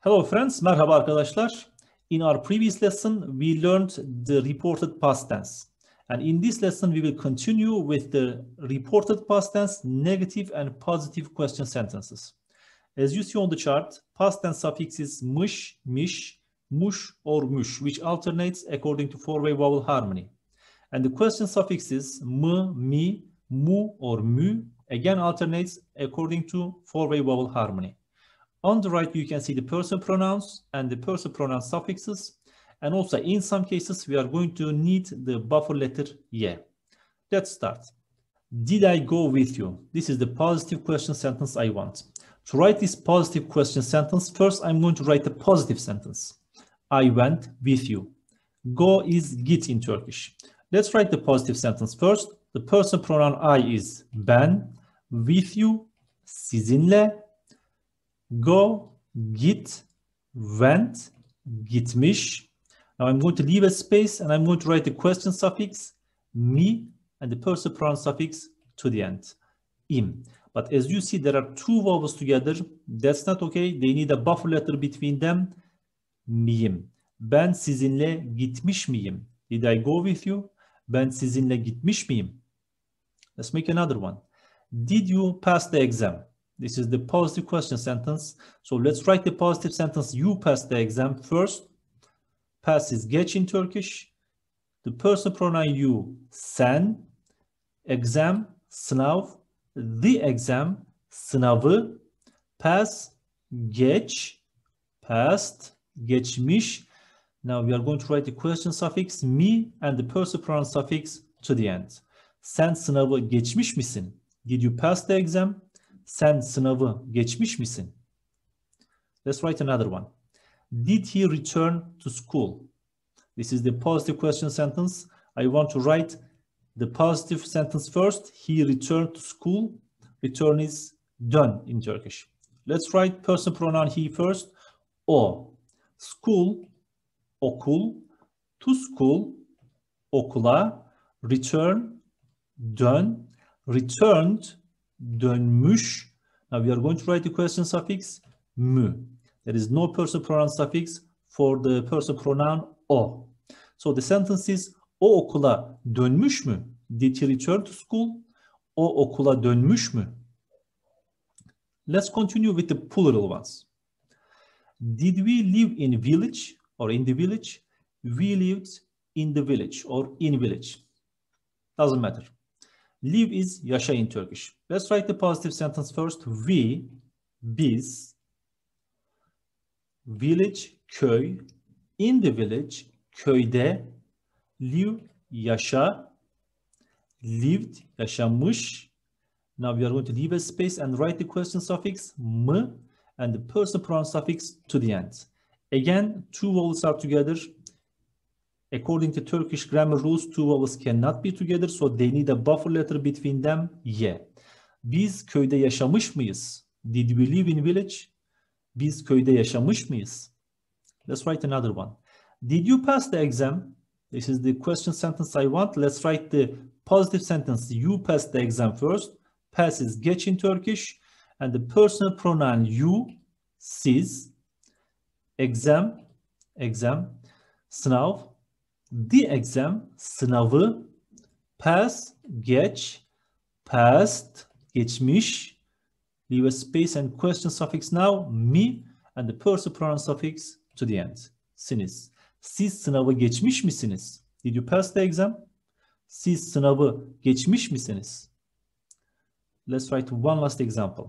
Hello friends, merhaba arkadaşlar. In our previous lesson, we learned the reported past tense. And in this lesson, we will continue with the reported past tense, negative and positive question sentences. As you see on the chart, past tense suffixes mush, mish, mush or mush, which alternates according to four-way vowel harmony. And the question suffixes mı, mi, mu, or mu again alternates according to four-way vowel harmony. On the right, you can see the person pronouns and the person pronoun suffixes. And also in some cases, we are going to need the buffer letter yeah. Let's start. Did I go with you? This is the positive question sentence I want. To write this positive question sentence, first I'm going to write a positive sentence. I went with you. Go is git in Turkish. Let's write the positive sentence first. The person pronoun I is ben, with you, sizinle, go, git, went, gitmiş. Now I'm going to leave a space and I'm going to write the question suffix, me, and the person pronoun suffix to the end, im. But as you see, there are two vowels together. That's not okay. They need a buffer letter between them. Miyim. Ben sizinle gitmiş miyim? Did I go with you? Ben sizinle gitmiş miyim? Let's make another one. Did you pass the exam? This is the positive question sentence. So let's write the positive sentence. You pass the exam first. Pass is geç in Turkish. The personal pronoun you, sen. Exam, sınav. The exam, sınavı. Pass, geç. Past, geçmiş. Now we are going to write the question suffix me and the personal pronoun suffix to the end. Sen sınavı geçmiş misin? Did you pass the exam? Sen sınavı geçmiş misin? Let's write another one. Did he return to school? This is the positive question sentence. I want to write the positive sentence first. He returned to school. Return is done in Turkish. Let's write person pronoun he first. O. School, okul. To school, okula. Return, done. Returned, dönmüş. Now we are going to write the question suffix mü. There is no personal pronoun suffix for the personal pronoun o. So the sentence is o okula dönmüş mü? Did he return to school? O okula dönmüş mü? Let's continue with the plural ones. Did we live in village or in the village? We lived in the village or in village. Doesn't matter. Live is yaşa in Turkish. Let's write the positive sentence first. We, biz, village, köy, in the village, köyde, live, yaşa, lived, yaşamış. Now we are going to leave a space and write the question suffix mı and the person pronoun suffix to the end. Again, two vowels are together. According to Turkish grammar rules, two vowels cannot be together, so they need a buffer letter between them. Ye. Biz köyde yaşamış mıyız? Did we live in village? Biz köyde yaşamış mıyız? Let's write another one. Did you pass the exam? This is the question sentence I want. Let's write the positive sentence. You passed the exam first. Pass is geç in Turkish. And the personal pronoun you, siz, exam, exam, sınav, the exam sınavı pass, geç, passed, geçmiş, leave a space and question suffix now, me and the person pronoun suffix to the end. Siniz. Siz sınavı geçmiş misiniz? Did you pass the exam? Siz sınavı geçmiş misiniz? Let's write one last example.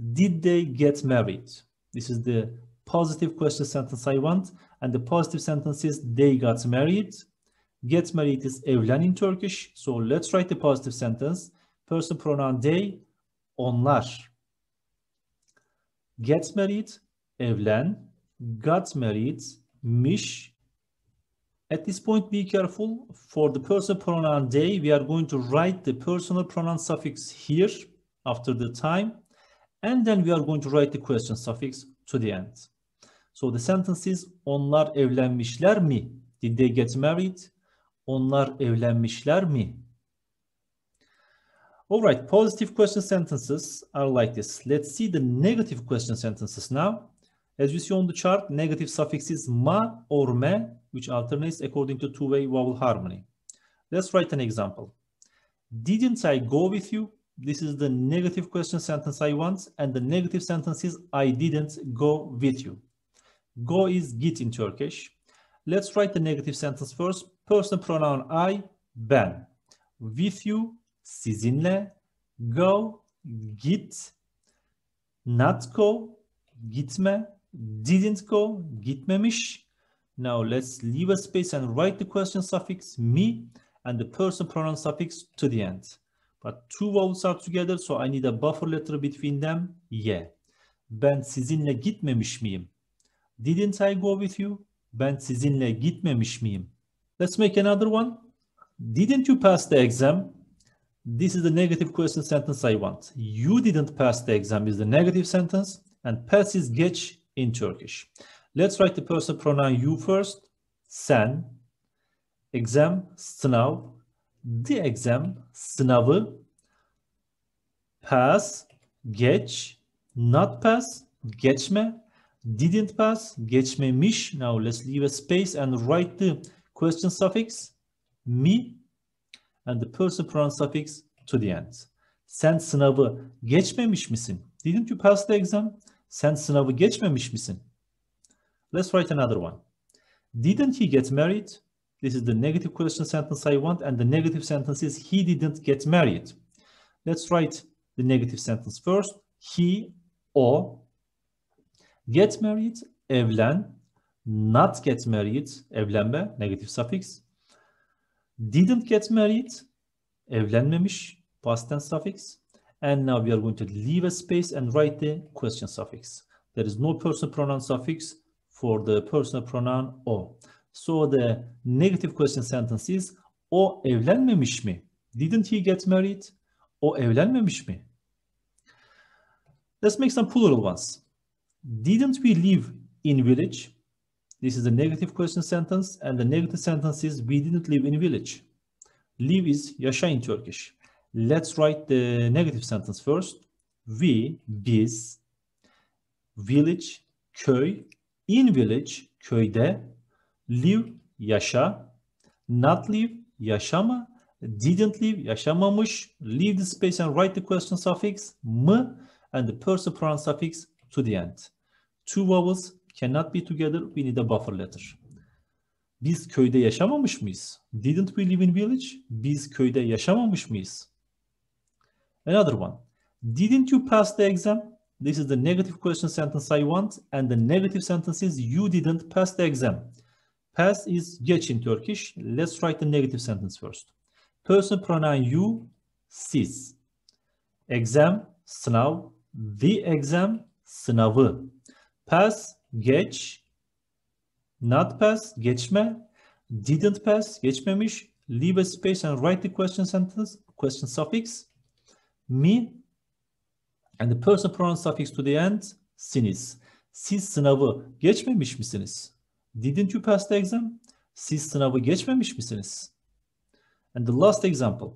Did they get married? This is the positive question sentence I want. And the positive sentence is they got married. Get married is evlen in Turkish. So let's write the positive sentence. Person pronoun they, onlar. Get married, evlen. Got married, miş. At this point, be careful. For the personal pronoun they, we are going to write the personal pronoun suffix here after the time. And then we are going to write the question suffix to the end. So the sentence is onlar evlenmişler mi? Did they get married? Onlar evlenmişler mi? Alright, positive question sentences are like this. Let's see the negative question sentences now. As you see on the chart, negative suffixes ma or me, which alternates according to two-way vowel harmony. Let's write an example. Didn't I go with you? This is the negative question sentence I want, and the negative sentence is I didn't go with you. Go is git in Turkish. Let's write the negative sentence first. Personal pronoun I, ben. With you, sizinle. Go, git. Not go, gitme. Didn't go, gitmemiş. Now let's leave a space and write the question suffix me and the person pronoun suffix to the end. But two vowels are together so I need a buffer letter between them. Ye. Yeah. Ben sizinle gitmemiş miyim? Didn't I go with you? Ben sizinle gitmemiş miyim? Let's make another one. Didn't you pass the exam? This is the negative question sentence I want. You didn't pass the exam is the negative sentence and pass is geç in Turkish. Let's write the personal pronoun you first. Sen, exam, sınav, the exam, sınavı, pass, geç, not pass, geçme, didn't pass, geçmemiş. Now let's leave a space and write the question suffix, mi, and the person pronoun suffix to the end. Sen sınavı geçmemiş misin? Didn't you pass the exam? Sen sınavı geçmemiş misin? Let's write another one. Didn't he get married? This is the negative question sentence I want, and the negative sentence is he didn't get married. Let's write the negative sentence first. He, or Get married, evlen. Not get married, evlenme, negatif suffix. Didn't get married, evlenmemiş, past tense suffix. And now we are going to leave a space and write the question suffix. There is no personal pronoun suffix for the personal pronoun o. So the negative question sentence is o evlenmemiş mi? Didn't he get married? O evlenmemiş mi? Let's make some plural ones. Didn't we live in village? This is a negative question sentence and the negative sentence is we didn't live in village. Live is yaşa in Turkish. Let's write the negative sentence first. We, biz, village, köy, in village, köyde, live, yaşa, not live, yaşama, didn't live, yaşamamış, leave the space and write the question suffix, mı, and the person pronoun suffix, to the end. Two vowels cannot be together. We need a buffer letter. Biz köyde yaşamamış mıyız? Didn't we live in village? Biz köyde yaşamamış mıyız? Another one. Didn't you pass the exam? This is the negative question sentence I want and the negative sentence is you didn't pass the exam. Pass is geç in Turkish. Let's write the negative sentence first. Person pronoun you, siz. Exam, sınav. The exam, sınavı. Pass, geç. Not pass, geçme. Didn't pass, geçmemiş. Leave a space and write the question sentence, question suffix. Me and the person pronoun suffix to the end, siniz. Siz sınavı geçmemiş misiniz? Didn't you pass the exam? Siz sınavı geçmemiş misiniz? And the last example.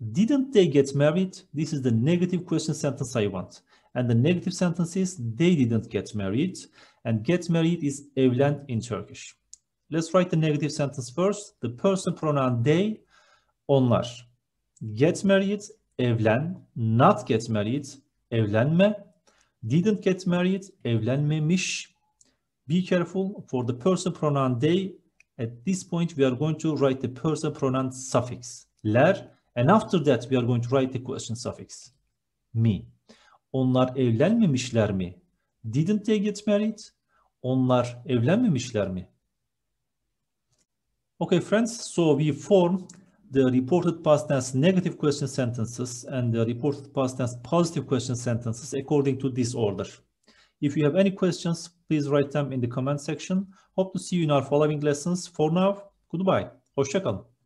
Didn't they get married? This is the negative question sentence I want. And the negative sentences, they didn't get married. And get married is evlen in Turkish. Let's write the negative sentence first. The person pronoun they, onlar. Get married, evlen. Not get married, evlenme. Didn't get married, evlenmemiş. Be careful for the person pronoun they. At this point, we are going to write the person pronoun suffix, ler. And after that, we are going to write the question suffix, me. Onlar evlenmemişler mi? Didn't they get married? Onlar evlenmemişler mi? Okay friends, so we form the reported past tense negative question sentences and the reported past tense positive question sentences according to this order. If you have any questions, please write them in the comment section. Hope to see you in our following lessons. For now, goodbye. Hoşçakalın.